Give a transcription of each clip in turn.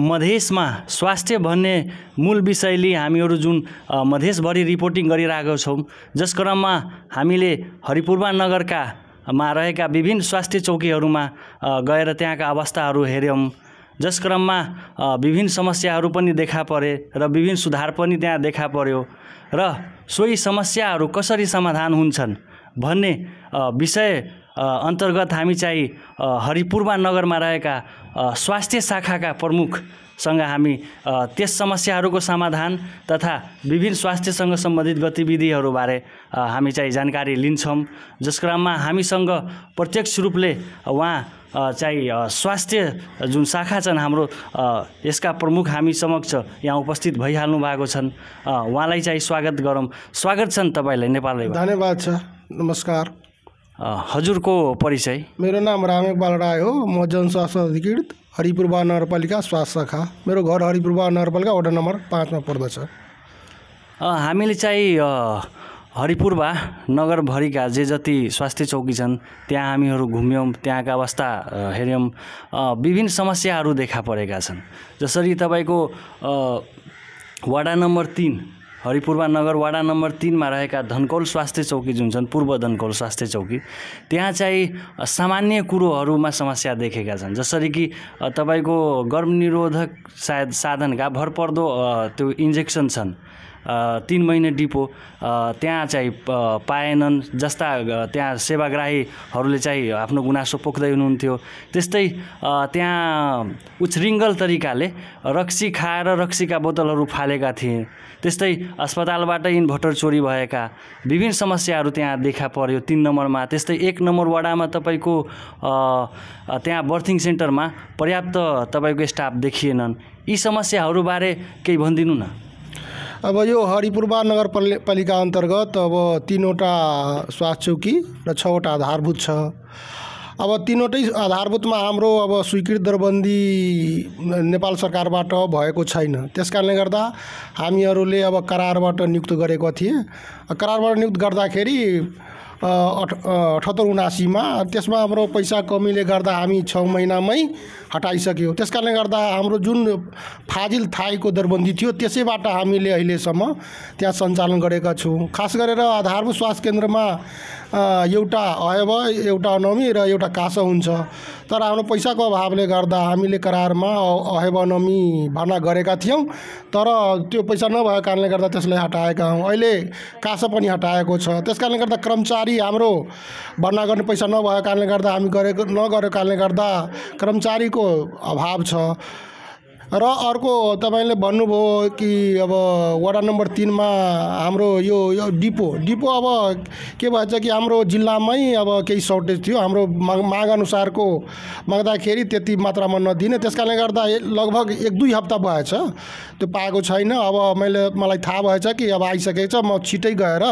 मधेसमा स्वास्थ्य भन्ने मूल विषयले हामीहरू जुन मधेसभरि रिपोर्टिङ गरिरहेको छौँ जस क्रममा हामीले हरिपूर्वानगरका मा रहेका विभिन्न स्वास्थ्य चौकीहरूमा गएर त्यहाँका अवस्थाहरू हेऱ्यौँ जस क्रममा विभिन्न समस्याहरू पनि देखा परे र विभिन्न सुधार पनि त्यहाँ देखा पर्यो र सोही समस्याहरू कसरी समाधान हुन्छन् भन्ने विषय अन्तर्गत हामी चाहिँ हरिपूर्वा नगरमा रहेका स्वास्थ्य शाखाका प्रमुखसँग हामी त्यस समस्याहरूको समाधान तथा विभिन्न स्वास्थ्यसँग सम्बन्धित गतिविधिहरूबारे हामी चाहिँ जानकारी लिन्छौँ जस क्रममा हामीसँग प्रत्यक्ष रूपले उहाँ चाहिँ स्वास्थ्य जुन शाखा छन् हाम्रो यसका प्रमुख हामी समक्ष यहाँ उपस्थित भइहाल्नु भएको छन् उहाँलाई चाहिँ स्वागत गरौँ स्वागत छन् तपाईँलाई नेपाललाई धन्यवाद छ नमस्कार हजुरको परिचय मेरो नाम रामेकपाल राई हो म जनस्वास्थ्य अधिकृत हरिपुरबा नगरपालिका स्वास्थ्य शाखा मेरो घर हरिपुरबा नगरपालिका वडा नम्बर पाँचमा पर्दछ हामीले चाहिँ हरिपुरबा नगरभरिका जे जति स्वास्थ्य चौकी छन् त्यहाँ हामीहरू घुम्यौँ त्यहाँका अवस्था हेऱ्यौँ विभिन्न समस्याहरू देखा परेका छन् जसरी तपाईँको वडा नम्बर तिन हरिपूर्वा नगर वाडा नम्बर तिनमा रहेका धनकौल स्वास्थ्य चौकी जुन छन् पूर्व धनकौल स्वास्थ्य चौकी त्यहाँ चाहिँ सामान्य कुरोहरूमा समस्या देखेका छन् जसरी कि तपाईँको गर्भनिरोधक सायद साधनका भरपर्दो त्यो इन्जेक्सन छन् तिन महिने डिपो त्यहाँ चाहिँ पाएनन् जस्ता त्यहाँ सेवाग्राहीहरूले चाहिँ आफ्नो गुनासो पोख्दै हुनुहुन्थ्यो त्यस्तै त्यहाँ उछ्रिङ्गल तरिकाले रक्सी खाएर रक्सीका बोतलहरू फालेका थिए त्यस्तै अस्पतालबाट इन्भर्टर चोरी भएका विभिन्न समस्याहरू त्यहाँ देखा पर्यो तिन नम्बरमा त्यस्तै एक नम्बर वडामा तपाईँको त्यहाँ बर्थिङ सेन्टरमा पर्याप्त तपाईँको स्टाफ देखिएनन् यी समस्याहरूबारे केही भनिदिनु न अब यो हरिपूर्वा नगरपालिका अन्तर्गत अब तिनवटा स्वास्थ्य चौकी र छवटा आधारभूत छ अब तिनवटै आधारभूतमा हाम्रो अब स्वीकृत दरबन्दी नेपाल सरकारबाट भएको छैन त्यस कारणले गर्दा हामीहरूले अब करारबाट नियुक्त गरेको थिएँ करारबाट नियुक्त गर्दाखेरि अठहत्तर उनासीमा त्यसमा हाम्रो पैसा कमीले गर्दा हामी छ महिनामै हटाइसक्यो त्यस कारणले गर्दा हाम्रो जुन फाजिल थाइको दरबन्दी थियो त्यसैबाट हामीले अहिलेसम्म त्यहाँ सञ्चालन गरेका छौँ खास गरेर आधारभूत स्वास्थ्य केन्द्रमा एउटा अयव एउटा अनमी र एउटा कासो हुन्छ तर हाम्रो पैसाको अभावले गर्दा हामीले करारमा अहेब अनमी भर्ना गरेका थियौँ तर त्यो पैसा नभएको कारणले गर्दा त्यसलाई हटाएका हौँ अहिले कासो पनि हटाएको छ त्यस कारणले गर्दा कर्मचारी हाम्रो भर्ना गर्ने पैसा नभएको कारणले गर्दा हामी गरेको नगरेको कारणले गर्दा कर्मचारीको अभाव छ र अर्को तपाईँले भन्नुभयो कि अब वडा नम्बर तिनमा हाम्रो यो यो डिपो डिपो अब के भन्छ कि हाम्रो जिल्लामै अब केही सर्टेज थियो हाम्रो माग मागअनुसारको माग्दाखेरि त्यति मात्रामा नदिने त्यस कारणले गर्दा लगभग एक दुई हप्ता भएछ त्यो पाएको छैन अब मैले मलाई थाहा भएछ कि अब आइसकेको छ म छिटै गएर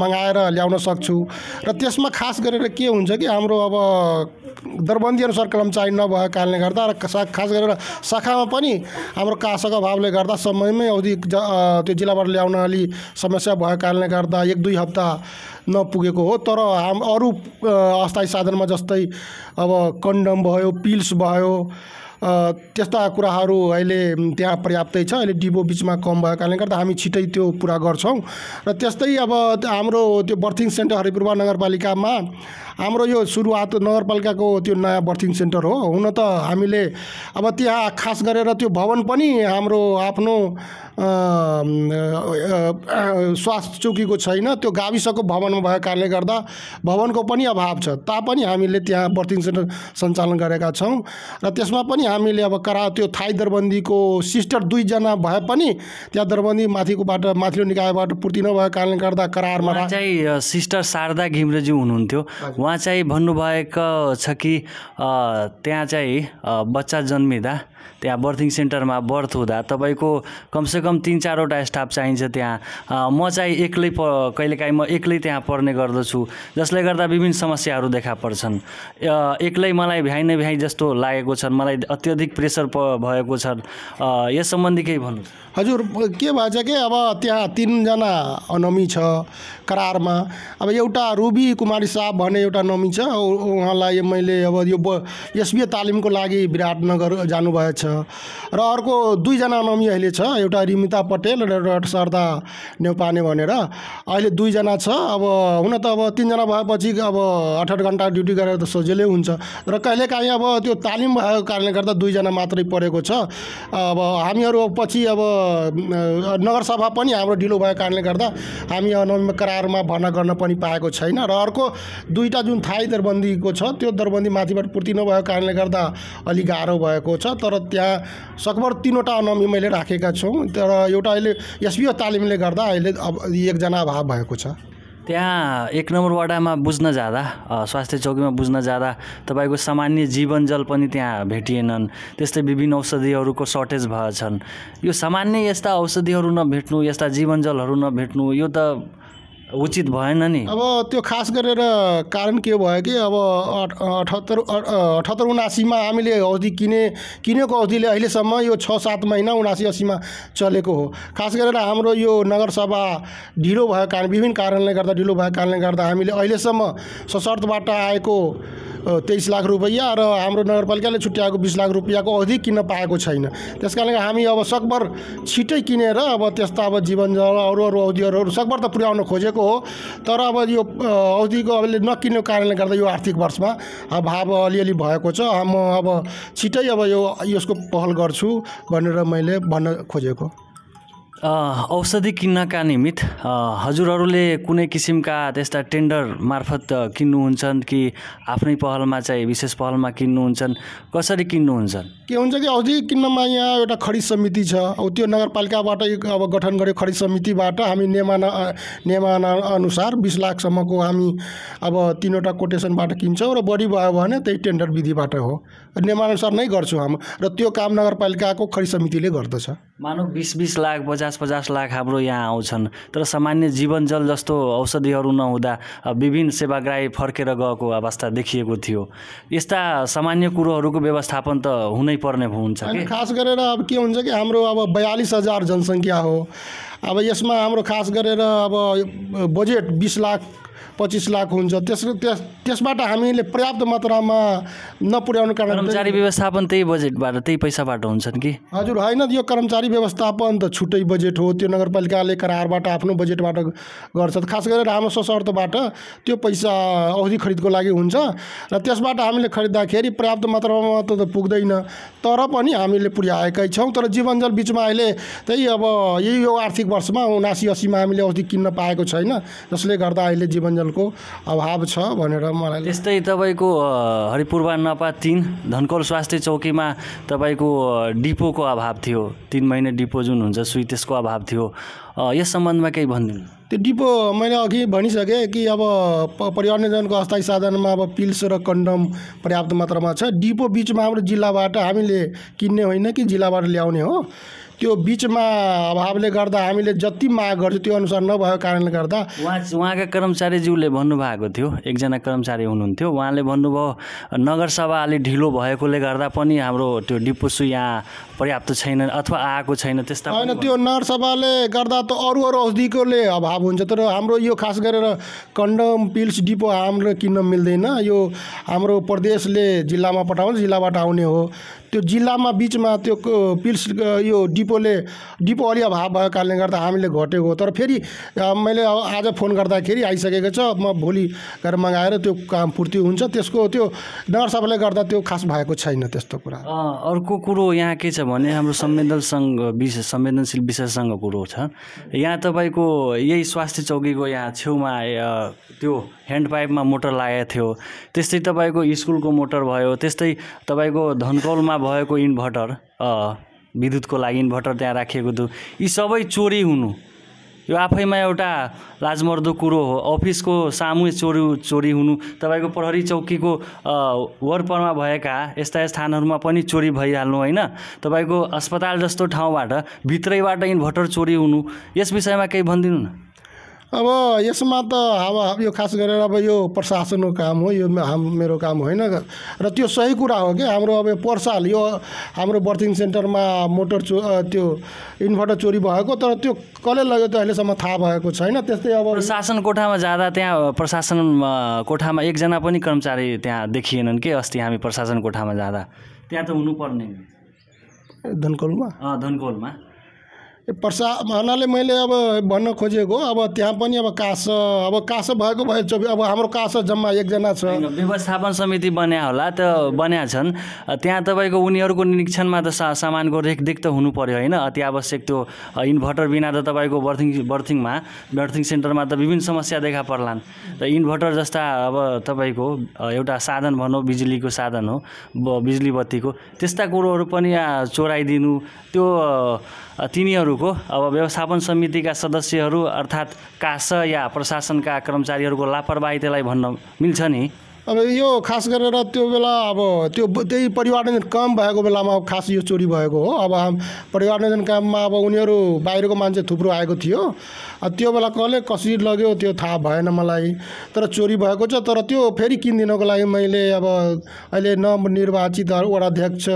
मगाएर ल्याउन सक्छु र त्यसमा खास गरेर के हुन्छ कि हाम्रो अब दरबन्दी अनुसार कर्मचारी नभएको कारणले गर्दा र खास गरेर शाखामा पनि हाम्रो कासको अभावले गर्दा समयमै अवधि त्यो जिल्लाबाट ल्याउन अलि समस्या भएको कारणले गर्दा एक दुई हप्ता नपुगेको हो तर हाम अरू अस्थायी साधनमा जस्तै अब कन्डम भयो पिल्स भयो त्यस्ता कुराहरू अहिले त्यहाँ पर्याप्तै छ अहिले डिबो बिचमा कम भएको कारणले गर्दा हामी छिटै त्यो पुरा गर्छौँ र त्यस्तै अब हाम्रो त्यो बर्थिङ सेन्टर हरिपुरवा नगरपालिकामा हाम्रो यो सुरुवात नगरपालिकाको त्यो नयाँ बर्थिङ सेन्टर हो हुन त हामीले अब त्यहाँ खास गरेर त्यो भवन पनि हाम्रो आफ्नो स्वास्थ्य चौकीको छैन त्यो गाविसको भवनमा भएको कारणले गर्दा भवनको पनि अभाव छ तापनि हामीले त्यहाँ बर्थिङ सेन्टर सञ्चालन गरेका छौँ र त्यसमा पनि हामीले अब करा त्यो थाई दरबन्दीको सिस्टर दुईजना भए पनि त्यहाँ दरबन्दी माथिकोबाट माथिल्लो निकायबाट पूर्ति नभएको कारणले गर्दा करारमा चाहिँ सिस्टर शारदा घिम्रेज्यू हुनुहुन्थ्यो उहाँ चाहिँ भन्नुभएको छ कि त्यहाँ चाहिँ बच्चा जन्मिँदा त्यहाँ बर्थिङ सेन्टरमा बर्थ हुँदा तपाईँको कमसेकम तिन चारवटा स्टाफ चाहिन्छ त्यहाँ म चाहिँ एक्लै प कहिलेकाहीँ म एक्लै त्यहाँ पर्ने गर्दछु जसले गर्दा विभिन्न समस्याहरू देखा पर्छन् एक्लै मलाई भ्याइ नभ्याइ जस्तो लागेको छ मलाई अत्यधिक प्रेसर भएको छ यस सम्बन्धी केही भन्नु हजुर के भएछ कि अब त्यहाँ तिनजना नमी छ करारमा अब एउटा रुबी कुमारी साह भन्ने एउटा नमी छ उहाँलाई मैले अब यो एसबिए तालिमको लागि विराटनगर जानुभयो छ र अर्को दुईजना नमी अहिले छ एउटा रिमिता पटेल र एउटा शारदा नेपाने भनेर अहिले दुईजना छ अब हुन त अब तिनजना भएपछि अब आठ आठ घन्टा ड्युटी गरेर त सजिलै हुन्छ र कहिलेकाहीँ अब त्यो तालिम भएको कारणले गर्दा दुईजना मात्रै परेको छ अब हामीहरू पछि अब नगरसभा पनि हाम्रो ढिलो भएको कारणले गर्दा हामी अनमी करारमा भर्ना गर्न पनि पाएको छैन र अर्को दुईवटा जुन थाई दरबन्दीको छ त्यो दरबन्दी माथिबाट पूर्ति नभएको कारणले गर्दा अलिक गाह्रो भएको छ तर त्यहाँ सकभर तिनवटा अनमी मैले राखेका छौँ तर एउटा अहिले एसबिओ तालिमले गर्दा अहिले अब एकजना अभाव भएको छ त्यहाँ एक नम्बर वाडामा बुझ्न जाँदा स्वास्थ्य चौकीमा बुझ्न जाँदा तपाईँको सामान्य जीवन जल पनि त्यहाँ भेटिएनन् त्यस्तै विभिन्न औषधिहरूको सर्टेज भएछन् यो सामान्य यस्ता औषधिहरू नभेट्नु यस्ता जीवन जलहरू नभेट्नु यो त उचित भएन नि अब त्यो खास गरेर कारण के भयो कि अब अठहत्तर अठहत्तर उनासीमा हामीले औषधि किने किनेको औषधिले अहिलेसम्म यो छ सात महिना उनासी असीमा चलेको हो खास गरेर हाम्रो यो नगरसभा ढिलो भएको कारण विभिन्न कारणले गर्दा ढिलो भएको कारणले गर्दा हामीले अहिलेसम्म सशर्तबाट आएको तेइस लाख रुपियाँ र हाम्रो नगरपालिकाले छुट्याएको बिस लाख रुपियाँको अधिक किन्न पाएको छैन त्यस हामी अब सकभर छिटै किनेर अब त्यस्ता अब जीवन अरू अरू अवधिहरू सकभर त पुर्याउन खोजेको हो तर अब यो अवधिको अहिले नकिन्ने कारणले गर्दा यो आर्थिक वर्षमा अभाव अलिअलि भएको छ म अब छिटै अब यो यसको पहल गर्छु भनेर मैले भन्न खोजेको औषधि किन्नका निमित्त हजुरहरूले कुनै किसिमका त्यस्ता टेन्डर मार्फत किन्नुहुन्छन् कि आफ्नै पहलमा चाहिँ विशेष पहलमा किन्नुहुन्छन् कसरी किन्नुहुन्छन् के हुन्छ कि औषधि किन्नमा यहाँ एउटा खरिद समिति छ अब त्यो नगरपालिकाबाट अब गठन गरेको खरिद समितिबाट हामी नियमाना नियमाना अनुसार बिस लाखसम्मको हामी अब तिनवटा कोटेसनबाट किन्छौँ र बढी भयो भने त्यही टेन्डर विधिबाट हो नियमानुसार नै गर्छौँ हामी र त्यो काम नगरपालिकाको खरिद समितिले गर्दछ मानव बिस बिस लाख बजार पचास पचास लाख हाम्रो यहाँ आउँछन् तर सामान्य जीवन जल जस्तो औषधिहरू नहुँदा विभिन्न सेवाग्राही फर्केर गएको अवस्था देखिएको थियो यस्ता सामान्य कुरोहरूको व्यवस्थापन त हुनै पर्ने हुन्छ खास गरेर अब के हुन्छ कि हाम्रो अब बयालिस हजार जनसङ्ख्या हो अब यसमा हाम्रो खास गरेर अब बजेट बिस लाख पच्चिस लाख हुन्छ त्यस त्यस त्यसबाट हामीले पर्याप्त मात्रामा नपुर्याउनु कारण कर्मचारी व्यवस्थापन त्यही बजेटबाट त्यही पैसाबाट हुन्छन् कि हजुर होइन यो कर्मचारी व्यवस्थापन त छुट्टै बजेट हो त्यो नगरपालिकाले करारबाट आफ्नो बजेटबाट गर्छ खास गरेर हाम्रो सशर्तबाट त्यो पैसा औषधि खरिदको लागि हुन्छ र त्यसबाट हामीले खरिद्दाखेरि पर्याप्त मात्रामा त पुग्दैन तर पनि हामीले पुर्याएकै छौँ तर जीवनजल बिचमा अहिले त्यही अब यही यो आर्थिक वर्षमा उनासी असीमा हामीले औषधि किन्न पाएको छैन जसले गर्दा अहिले जीवनजलको अभाव छ भनेर मलाई त्यस्तै तपाईँको हरिपूर्वा नपा तिन धनकौल स्वास्थ्य चौकीमा तपाईँको डिपोको अभाव थियो तिन महिना डिपो जुन हुन्छ सुई त्यसको अभाव थियो यस सम्बन्धमा केही भनिदिनु त्यो डिपो मैले अघि भनिसकेँ कि अब परिवार निर्जनको अस्थायी साधनमा अब पिल्स र कन्डम पर्याप्त मात्रामा छ डिपो बिचमा हाम्रो जिल्लाबाट हामीले किन्ने होइन कि जिल्लाबाट ल्याउने हो त्यो बिचमा अभावले गर्दा हामीले जति माग गर्छ त्यो अनुसार नभएको कारणले गर्दा उहाँ उहाँका कर्मचारीज्यूले भन्नुभएको थियो एकजना कर्मचारी हुनुहुन्थ्यो उहाँले भन्नुभयो नगरसभा अलि ढिलो भएकोले गर्दा पनि हाम्रो त्यो डिपोसु यहाँ पर्याप्त छैन अथवा आएको छैन त्यस्ता होइन त्यो नगरसभाले गर्दा त अरू अरू औषधिकोले अभाव हुन्छ तर हाम्रो यो खास गरेर कन्डम पिल्स डिपो हाम्रो किन्न मिल्दैन यो हाम्रो प्रदेशले जिल्लामा पठाउँछ जिल्लाबाट आउने हो त्यो जिल्लामा बिचमा त्यो पिल्स यो डिपोले डिपो अलि अभाव भएको कारणले गर्दा हामीले घटेको तर फेरि मैले आज फोन गर्दाखेरि आइसकेको छ म भोलि गएर मगाएर त्यो काम पूर्ति हुन्छ त्यसको त्यो नगरसभाले गर्दा त्यो खास भएको छैन त्यस्तो कुरा अर्को कुरो यहाँ के छ भने हाम्रो संवेदनशील विशेष संवेदनशील विशेषसँग कुरो छ यहाँ तपाईँको यही स्वास्थ्य चौकीको यहाँ छेउमा त्यो ह्यान्ड पाइपमा मोटर लागेको थियो त्यस्तै तपाईँको स्कुलको मोटर भयो त्यस्तै तपाईँको धनकौलमा भएको इन्भर्टर विद्युतको लागि इन्भर्टर त्यहाँ राखिएको थियो यी सबै चोरी हुनु यो आफैमा एउटा लाजमर्दो कुरो हो अफिसको सामु चोरी चोरी हुनु तपाईँको प्रहरी चौकीको वरपरमा भएका यस्ता स्थानहरूमा पनि चोरी भइहाल्नु होइन तपाईँको अस्पताल जस्तो ठाउँबाट भित्रैबाट इन्भर्टर चोरी हुनु यस विषयमा केही भनिदिनु न अब यसमा त अब यो खास गरेर अब यो प्रशासनको काम हो यो हाम मेरो काम होइन र त्यो सही कुरा हो कि हाम्रो अब यो पर्साल यो हाम्रो बर्थिङ सेन्टरमा मोटर चो त्यो इन्भर्टर चोरी भएको तर त्यो कसले लग्यो त्यो अहिलेसम्म थाहा भएको छैन त्यस्तै अब प्रशासन कोठामा जाँदा त्यहाँ प्रशासन कोठामा एकजना पनि कर्मचारी त्यहाँ देखिएनन् कि अस्ति हामी प्रशासन कोठामा जाँदा त्यहाँ त हुनुपर्ने धनकोलमा धनकोलमा प्रसा हुनाले मैले अब भन्न खोजेको अब त्यहाँ पनि अब कास अब कास भएको भए चौबि अब हाम्रो कास जम्मा एकजना छ व्यवस्थापन समिति बन्या होला त बन्या छन् त्यहाँ तपाईँको उनीहरूको निरीक्षणमा त सा सामानको रेखदेख त हुनु पऱ्यो होइन अति आवश्यक त्यो इन्भर्टर बिना त तपाईँको बर्थिङ बर्थिङमा बर्थिङ सेन्टरमा त विभिन्न समस्या देखा पर्लान् र इन्भर्टर जस्ता अब तपाईँको एउटा साधन भनौँ बिजुलीको साधन हो बिजुली बत्तीको त्यस्ता कुरोहरू पनि चोराइदिनु त्यो तिनीहरूको अब व्यवस्थापन समितिका सदस्यहरू अर्थात् कास या प्रशासनका कर्मचारीहरूको लापरवाही त्यसलाई भन्न मिल्छ नि अब यो खास गरेर त्यो बेला अब त्यो त्यही परिवारजन काम भएको बेलामा अब खास यो चोरी भएको हो अब हाम काममा अब उनीहरू बाहिरको मान्छे थुप्रो आएको थियो त्यो बेला कसले कसरी लग्यो त्यो थाहा भएन मलाई तर चोरी भएको छ तर त्यो फेरि किनिदिनको लागि मैले अब अहिले नवनिर्वाचित वडाध्यक्ष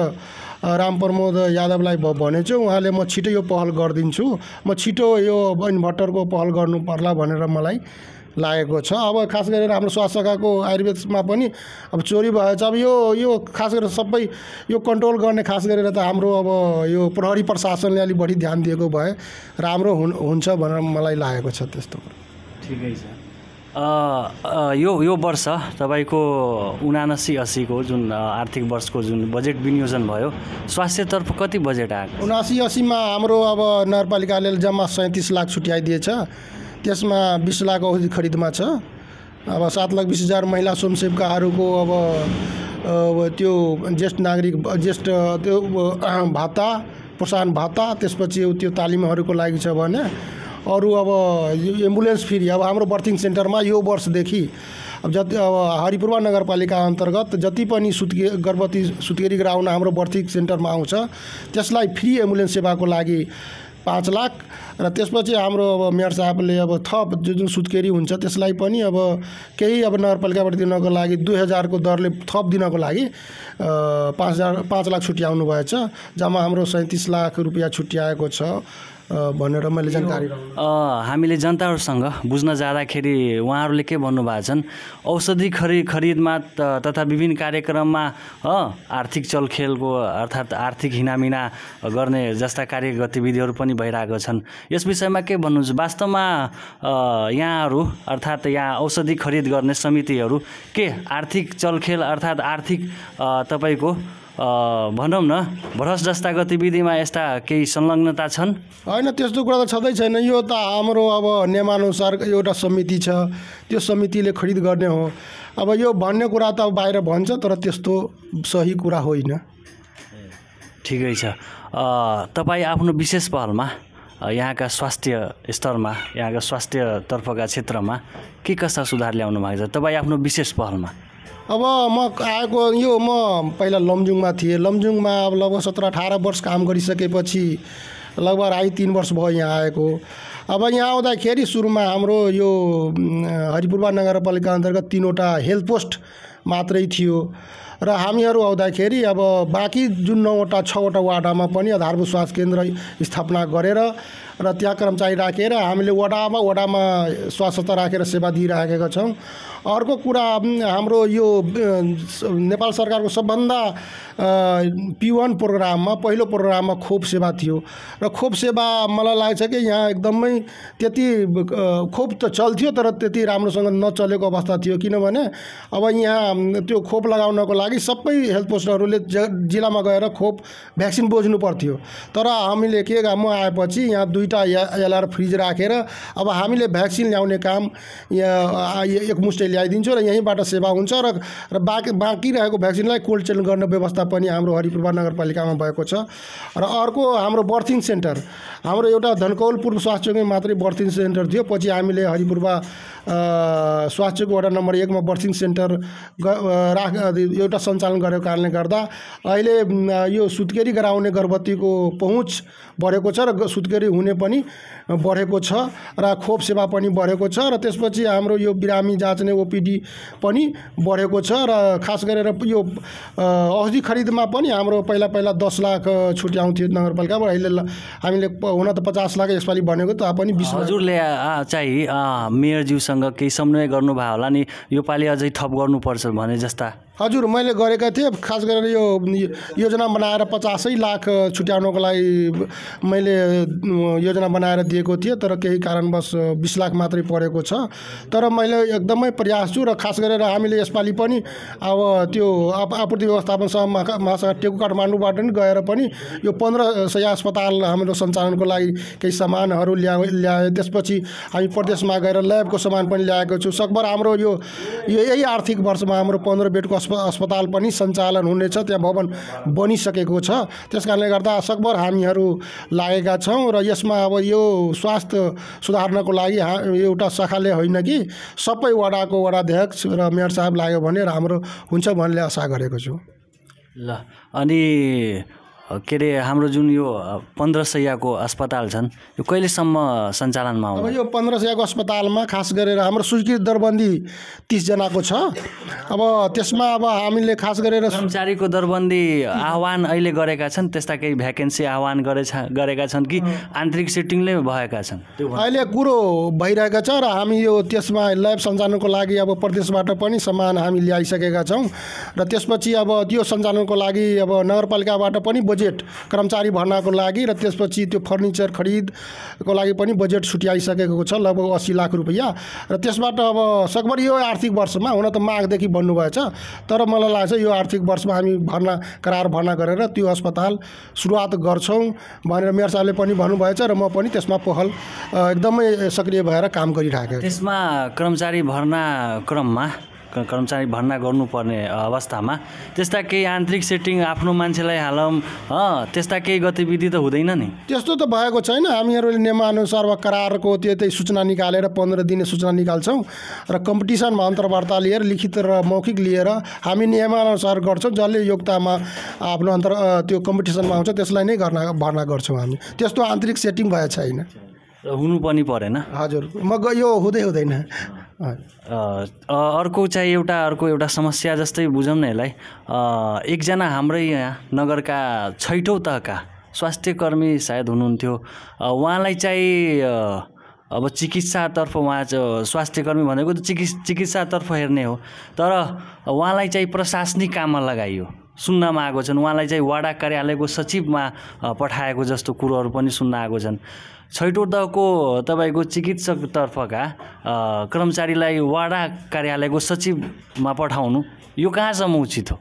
राम प्रमोद यादवलाई भनेछु उहाँले म छिटो यो पहल गरिदिन्छु म छिटो यो इन्भर्टरको पहल गर्नु पर्ला भनेर मलाई लागेको छ अब खास गरेर हाम्रो स्वास्थ्यकाको आयुर्वेदमा पनि अब चोरी भएछ अब यो यो खास गरेर सबै यो कन्ट्रोल गर्ने खास गरेर त हाम्रो अब यो प्रहरी प्रशासनले अलिक बढी ध्यान दिएको भए राम्रो हुन्छ भनेर मलाई लागेको छ त्यस्तो ठिकै छ यो यो वर्ष तपाईँको उनासी असीको जुन आर्थिक वर्षको जुन बजेट विनियोजन भयो स्वास्थ्यतर्फ कति बजेट आएको उनासी असीमा हाम्रो अब नगरपालिकाले जम्मा सैँतिस लाख छुट्याइदिएछ त्यसमा बिस लाख औषधि खरिदमा छ अब सात लाख बिस हजार महिला स्वयंसेवकाहरूको अब त्यो ज्येष्ठ नागरिक ज्येष्ठ त्यो भाता प्रोत्साहन भत्ता त्यसपछि त्यो तालिमहरूको लागि छ भने अरू अब एम्बुलेन्स फ्री अब हाम्रो बर्थिङ सेन्टरमा यो वर्षदेखि अब जति अब हरिपुरवा नगरपालिका अन्तर्गत जति पनि सुत्के गर्भवती सुत्केरी गराउन हाम्रो बर्थिङ सेन्टरमा आउँछ त्यसलाई फ्री एम्बुलेन्स सेवाको लागि पाँच लाख र त्यसपछि हाम्रो अब मेयर साहबले अब थप जो जुन सुत्केरी हुन्छ त्यसलाई पनि अब केही अब नगरपालिकाबाट दिनको लागि दुई हजारको दरले थप दिनको लागि पाँच हजार पाँच लाख छुट्याउनु भएछ जम्मा हाम्रो सैँतिस लाख रुपियाँ छुट्याएको छ भनेर मैले जानकारी हामीले जनताहरूसँग बुझ्न जाँदाखेरि उहाँहरूले के भन्नुभएको छन् औषधि खरिद खरिदमा तथा विभिन्न कार्यक्रममा आर्थिक चलखेलको अर्थात् आर्थिक हिनामिना गर्ने जस्ता कार्य गतिविधिहरू पनि भइरहेको छन् यस विषयमा के भन्नुहुन्छ वास्तवमा यहाँहरू अर्थात् यहाँ औषधि खरिद गर्ने समितिहरू के आर्थिक चलखेल अर्थात् आर्थिक तपाईँको भनौँ न भ्रष्ट जस्ता गतिविधिमा यस्ता केही संलग्नता छन् होइन त्यस्तो कुरा त छँदै छैन यो त हाम्रो अब नियमानुसार एउटा समिति छ त्यो समितिले खरिद गर्ने हो अब यो भन्ने कुरा त बाहिर भन्छ तर त्यस्तो सही कुरा होइन ठिकै छ तपाईँ आफ्नो विशेष पहलमा यहाँका स्वास्थ्य स्तरमा यहाँका स्वास्थ्यतर्फका क्षेत्रमा के कस्ता सुधार ल्याउनु भएको छ तपाईँ आफ्नो विशेष पहलमा अब म आएको यो म पहिला लमजुङमा थिएँ लमजुङमा अब लगभग सत्र अठार वर्ष काम गरिसकेपछि लगभग आई तिन वर्ष भयो यहाँ आएको अब यहाँ आउँदाखेरि सुरुमा हाम्रो यो हरिपुरवा नगरपालिका अन्तर्गत तिनवटा हेल्थ पोस्ट मात्रै थियो र हामीहरू आउँदाखेरि अब बाँकी जुन नौवटा छवटा वाडामा पनि आधारभूत स्वास्थ्य केन्द्र स्थापना गरेर र त्यहाँ कर्मचारी राखेर हामीले वडामा वडामा स्वास्थ्य राखेर सेवा दिइराखेका छौँ अर्को कुरा हाम्रो यो नेपाल सरकारको सबभन्दा पिवान प्रोग्राममा पहिलो प्रोग्राममा खोप सेवा थियो र खोप सेवा मलाई लाग्छ कि यहाँ एकदमै त्यति खोप त चल्थ्यो तर त्यति राम्रोसँग नचलेको अवस्था थियो किनभने अब यहाँ त्यो खोप लगाउनको लागि सबै हेल्थ पोस्टहरूले जिल्लामा गएर खोप भ्याक्सिन बोज्नु पर्थ्यो तर हामीले के म आएपछि यहाँ दुईवटा एलआर फ्रिज राखेर अब हामीले भ्याक्सिन ल्याउने काम यहाँ एकमुष्ट ल्याइदिन्छौँ र यहीँबाट सेवा हुन्छ र र बाँकी बाँकी रहेको भ्याक्सिनलाई कोल्ड चेन गर्ने व्यवस्था पनि हाम्रो हरिपुर नगरपालिकामा भएको छ र अर्को हाम्रो बर्थिङ सेन्टर हाम्रो एउटा धनकौल पूर्व स्वास्थ्य मात्रै बर्थिङ सेन्टर थियो पछि हामीले हरिपुरवा स्वास्थ्य चौक वडा नम्बर एकमा बर्थिङ सेन्टर राख एउटा सञ्चालन गरेको कारणले गर्दा अहिले यो सुत्केरी गराउने गर्भवतीको पहुँच बढेको छ र सुत्केरी हुने पनि बढेको छ र खोप सेवा पनि बढेको छ र त्यसपछि हाम्रो यो बिरामी जाँच्ने ओपिडी पनि बढेको छ र खास गरेर यो औषधि खरिदमा पनि हाम्रो पहिला पहिला दस लाख छुट्याउँथ्यो नगरपालिकाबाट अहिले हामीले हुन त पचास लाख यसपालि बनेको पनि बिस हजुरले चाहिँ मेयरज्यूसँग केही समन्वय गर्नुभयो होला नि योपालि अझै थप गर्नुपर्छ भने जस्ता हजुर मैले गरेका थिएँ खास गरेर यो योजना बनाएर पचासै लाख छुट्याउनको लागि मैले योजना बनाएर दिएको थिएँ तर केही कारणवश बिस लाख मात्रै परेको छ तर मैले एकदमै प्रयास छु र खास गरेर हामीले यसपालि पनि अब त्यो आपूर्ति व्यवस्थापन सह महासँग टेकु काठमाडौँबाट पनि गएर पनि यो पन्ध्र सय अस्पताल हाम्रो सञ्चालनको लागि केही सामानहरू ल्या ल्याएँ त्यसपछि हामी प्रदेशमा गएर ल्याबको सामान पनि ल्याएको छु सकभर हाम्रो यो यही आर्थिक वर्षमा हाम्रो पन्ध्र बेडको अस्पताल अस्प अस्पताल पनि सञ्चालन हुनेछ त्यहाँ भवन बनिसकेको छ त्यस कारणले गर्दा सकभर हामीहरू लागेका छौँ र यसमा अब यो स्वास्थ्य सुधार्नको लागि एउटा शाखाले होइन कि सबै वडाको वडाध्यक्ष र मेयर साहब लाग्यो भने राम्रो हुन्छ भन्ने आशा गरेको छु ल अनि के अरे हाम्रो जुन यो पन्ध्र सयको अस्पताल छन् यो कहिलेसम्म सञ्चालनमा अब यो पन्ध्र सयको अस्पतालमा खास गरेर हाम्रो स्वीकृत दरबन्दी तिसजनाको छ अब त्यसमा अब हामीले खास गरेर कर्मचारीको दरबन्दी आह्वान अहिले गरेका छन् त्यस्ता केही भ्याकेन्सी आह्वान गरेछ गरेका छन् कि आन्तरिक सिटिङले भएका छन् अहिले कुरो भइरहेको छ र हामी यो त्यसमा ल्याब सञ्चालनको लागि अब प्रदेशबाट पनि सामान हामी ल्याइसकेका छौँ र त्यसपछि अब त्यो सञ्चालनको लागि अब नगरपालिकाबाट पनि बजेट कर्मचारी भर्नाको लागि र त्यसपछि त्यो फर्निचर खरिदको लागि पनि बजेट छुट्याइसकेको छ लगभग अस्सी लाख रुपियाँ र त्यसबाट अब सकभर यो आर्थिक वर्षमा हुन त माघदेखि बन्नुभएछ तर मलाई लाग्छ यो आर्थिक वर्षमा हामी भर्ना करार भर्ना गरेर त्यो अस्पताल सुरुवात गर्छौँ भनेर मेयर साहबले पनि भन्नुभएछ र म पनि त्यसमा पहल एकदमै सक्रिय भएर काम गरिरहेको त्यसमा कर्मचारी भर्ना क्रममा कर्मचारी भर्ना गर्नुपर्ने अवस्थामा त्यस्ता केही आन्तरिक सेटिङ आफ्नो मान्छेलाई हालौँ त्यस्ता केही गतिविधि त हुँदैन नि त्यस्तो त भएको छैन हामीहरूले नियमानुसार वा करारको त्यही सूचना निकालेर पन्ध्र दिने सूचना निकाल्छौँ र कम्पिटिसनमा अन्तर्वार्ता लिएर लिखित र मौखिक लिएर हामी नियमानुसार गर्छौँ जसले योग्यतामा आफ्नो अन्तर त्यो कम्पिटिसनमा आउँछ त्यसलाई नै गर्न भर्ना गर्छौँ हामी त्यस्तो आन्तरिक सेटिङ भएको छैन हुनु पनि परेन हजुर म यो हुँदै हुँदैन अर्को चाहिँ एउटा अर्को एउटा समस्या जस्तै बुझौँ न यसलाई एकजना हाम्रै यहाँ नगरका छैटौँ तहका स्वास्थ्यकर्मी सायद हुनुहुन्थ्यो उहाँलाई चाहिँ अब चिकित्सातर्फ उहाँ स्वास्थ्यकर्मी भनेको त चिकित्स चिकित्सातर्फ हेर्ने हो तर उहाँलाई चाहिँ प्रशासनिक काममा लगाइयो सुन्नमा आएको छन् उहाँलाई चाहिँ वाडा कार्यालयको सचिवमा पठाएको जस्तो कुरोहरू पनि सुन्न आएको छन् छैटौँ तहको तपाईँको चिकित्सकतर्फका कर्मचारीलाई वाडा कार्यालयको सचिवमा पठाउनु यो कहाँसम्म उचित हो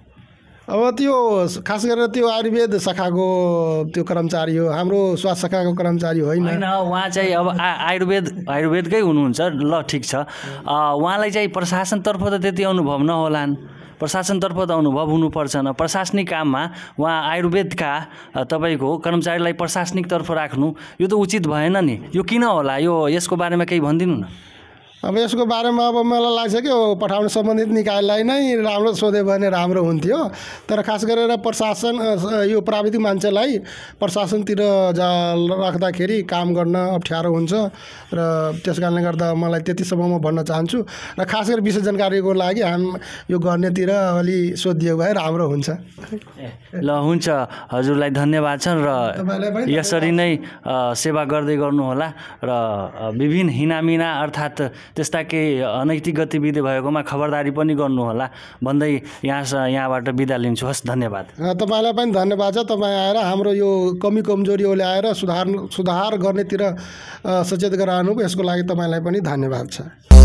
अब त्यो खास गरेर त्यो आयुर्वेद शाखाको त्यो कर्मचारी हो हाम्रो स्वास्थ्य शाखाको कर्मचारी होइन होइन उहाँ चाहिँ अब आयुर्वेद आयुर्वेदकै हुनुहुन्छ ल ठिक छ उहाँलाई चाहिँ प्रशासनतर्फ त त्यति अनुभव नहोलान् प्रशासनतर्फ त अनुभव हुनुपर्छ न प्रशासनिक काममा उहाँ आयुर्वेदका तपाईँको कर्मचारीलाई प्रशासनिकतर्फ राख्नु यो त उचित भएन नि यो किन होला यो यसको बारेमा केही भनिदिनु न अब यसको बारेमा अब मलाई लाग्छ कि पठाउन सम्बन्धित निकायलाई नै राम्रो सोध्यो भने राम्रो हुन्थ्यो तर खास गरेर प्रशासन यो प्राविधिक मान्छेलाई प्रशासनतिर जा राख्दाखेरि काम गर्न अप्ठ्यारो हुन्छ र त्यस कारणले गर्दा मलाई त्यतिसम्म म भन्न चाहन्छु र खास गरेर विशेष जानकारीको लागि हाम यो गर्नेतिर अलि सोधियो भए राम्रो हुन्छ ल हुन्छ हजुरलाई धन्यवाद छ र यसरी नै सेवा गर्दै गर्नुहोला र विभिन्न हिनामिना अर्थात् त्यस्ता केही अनैतिक गतिविधि भएकोमा खबरदारी पनि गर्नुहोला भन्दै यहाँ यहाँबाट बिदा लिन्छु हस् धन्यवाद तपाईँलाई पनि धन्यवाद छ तपाईँ आएर हाम्रो यो कमी कमजोरी ल्याएर सुधार सुधार गर्नेतिर सचेत गराउनु यसको लागि तपाईँलाई पनि धन्यवाद छ